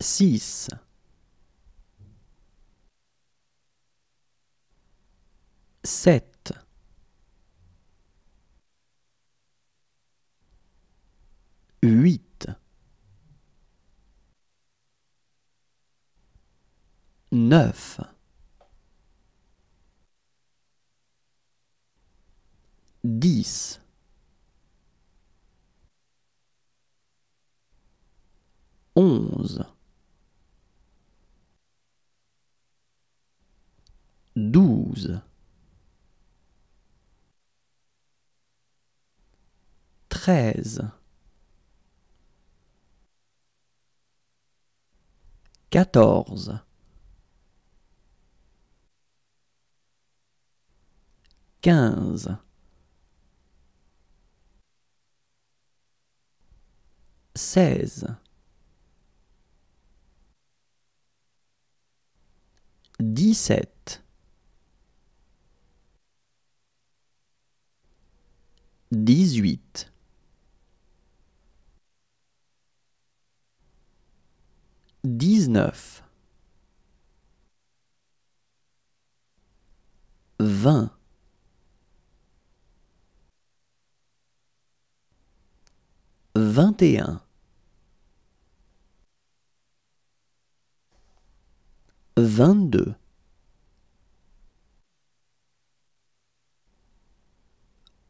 6 7 8 9 10 11 13 14 15 16 17 18 19 20 21 22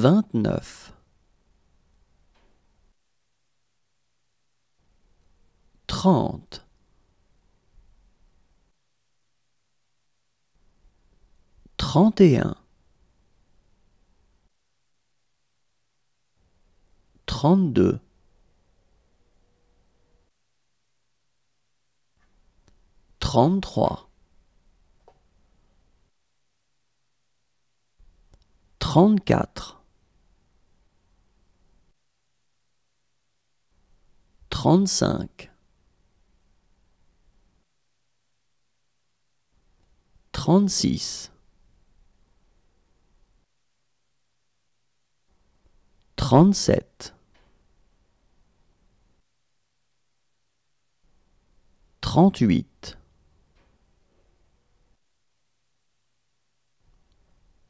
29 30 31 32 33 34 35 36 37 38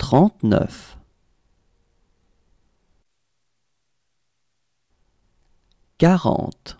39 40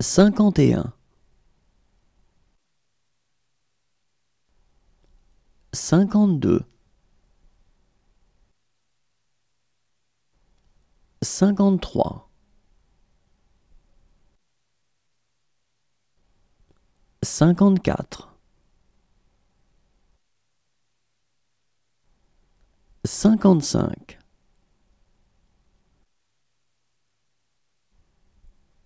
51 52 53 54 55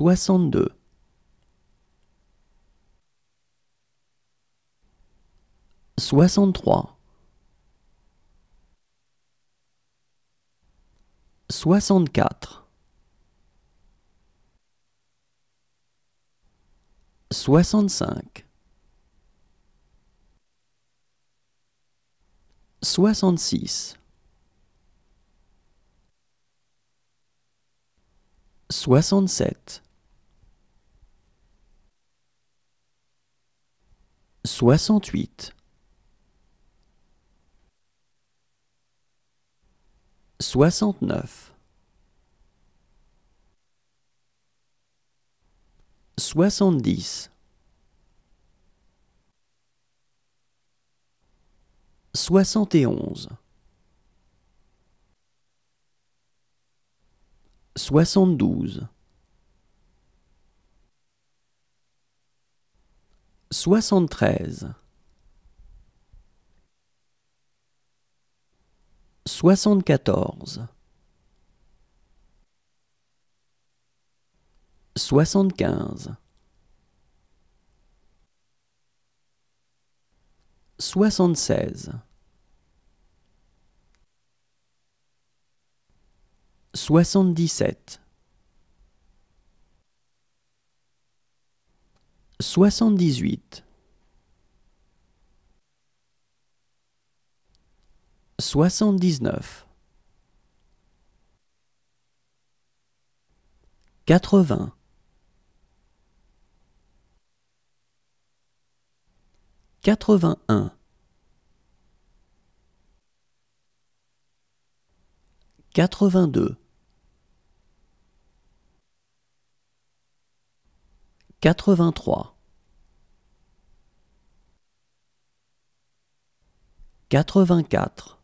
soixante-deux. Soixante-trois. Soixante-quatre. Soixante-cinq. Soixante-six. Soixante-sept. 68 69 70 71 72 73 74 75 76 77 Soixante-dix-huit. Soixante-dix-neuf. Quatre-vingts. Quatre-vingt-un. Quatre-vingt-deux. 83 84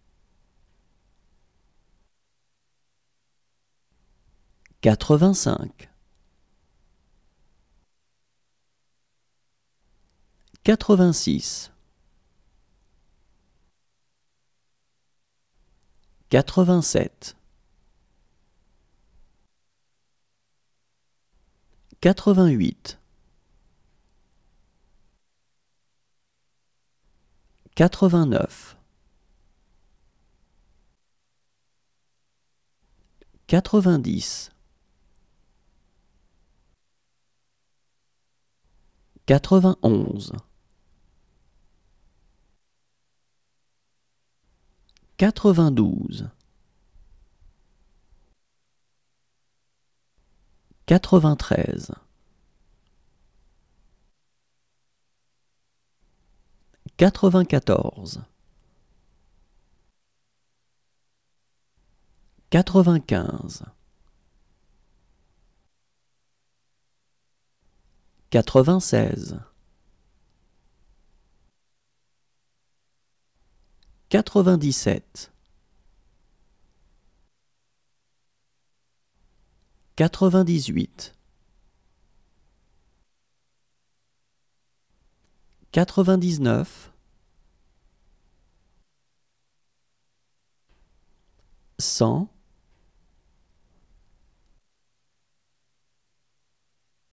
85 86 87 88 89 90 91 92 93 quatre-vingt-quatorze. Quatre-vingt-quinze. Quatre-vingt-seize. Quatre-vingt-dix-sept. Quatre-vingt-dix-huit. 99 100